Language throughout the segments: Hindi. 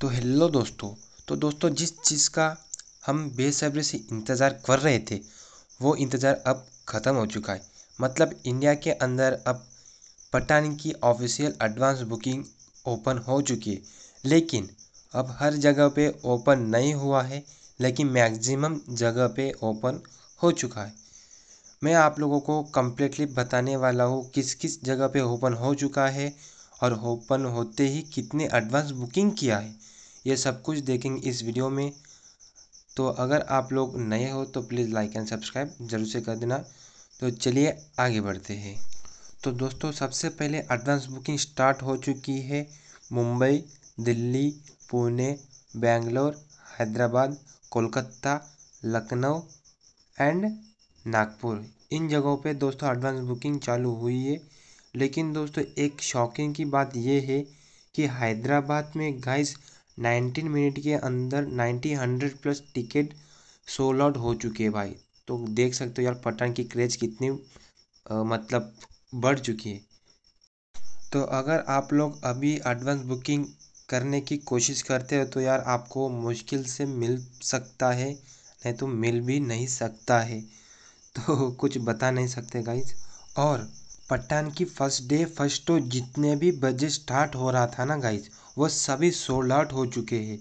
तो हेलो दोस्तों तो दोस्तों जिस चीज़ का हम बेसब्री से इंतज़ार कर रहे थे वो इंतज़ार अब ख़त्म हो चुका है मतलब इंडिया के अंदर अब पठान की ऑफिशियल एडवांस बुकिंग ओपन हो चुकी है लेकिन अब हर जगह पे ओपन नहीं हुआ है लेकिन मैक्सिमम जगह पे ओपन हो चुका है मैं आप लोगों को कम्प्लीटली बताने वाला हूँ किस किस जगह पे ओपन हो चुका है और ओपन होते ही कितने एडवांस बुकिंग किया है ये सब कुछ देखेंगे इस वीडियो में तो अगर आप लोग नए हो तो प्लीज़ लाइक एंड सब्सक्राइब ज़रूर से कर देना तो चलिए आगे बढ़ते हैं तो दोस्तों सबसे पहले एडवांस बुकिंग स्टार्ट हो चुकी है मुंबई दिल्ली पुणे बेंगलोर हैदराबाद कोलकाता लखनऊ एंड नागपुर इन जगहों पे दोस्तों एडवांस बुकिंग चालू हुई है लेकिन दोस्तों एक शॉकिंग की बात यह है कि हैदराबाद में गाइस नाइनटीन मिनट के अंदर ninety hundred plus ticket sold out हो चुके हैं भाई तो देख सकते हो यार पठान की क्रेज कितनी आ, मतलब बढ़ चुकी है तो अगर आप लोग अभी एडवांस बुकिंग करने की कोशिश करते हो तो यार आपको मुश्किल से मिल सकता है नहीं तो मिल भी नहीं सकता है तो कुछ बता नहीं सकते गाइज और पठान की फर्स्ट डे फर्स्ट तो जितने भी बजे स्टार्ट हो रहा था ना गाइज वो सभी सोल्ड आउट हो चुके हैं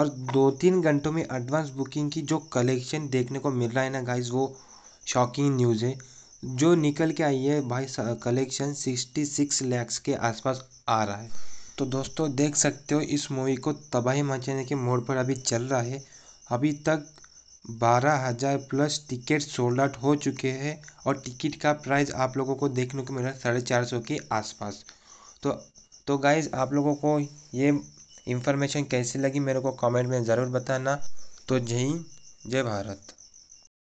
और दो तीन घंटों में एडवांस बुकिंग की जो कलेक्शन देखने को मिल रहा है ना गाइज वो शॉकिंग न्यूज़ है जो निकल के आई है भाई कलेक्शन सिक्सटी सिक्स लैक्स के आसपास आ रहा है तो दोस्तों देख सकते हो इस मूवी को तबाही मचाने के मोड़ पर अभी चल रहा है अभी तक बारह हज़ार प्लस टिकट सोल्ड आउट हो चुके हैं और टिकट का प्राइस आप लोगों को देखने को मिला साढ़े चार सौ के आसपास तो तो गाइज़ आप लोगों को ये इन्फॉर्मेशन कैसी लगी मेरे को कमेंट में ज़रूर बताना तो जय हिंद जय भारत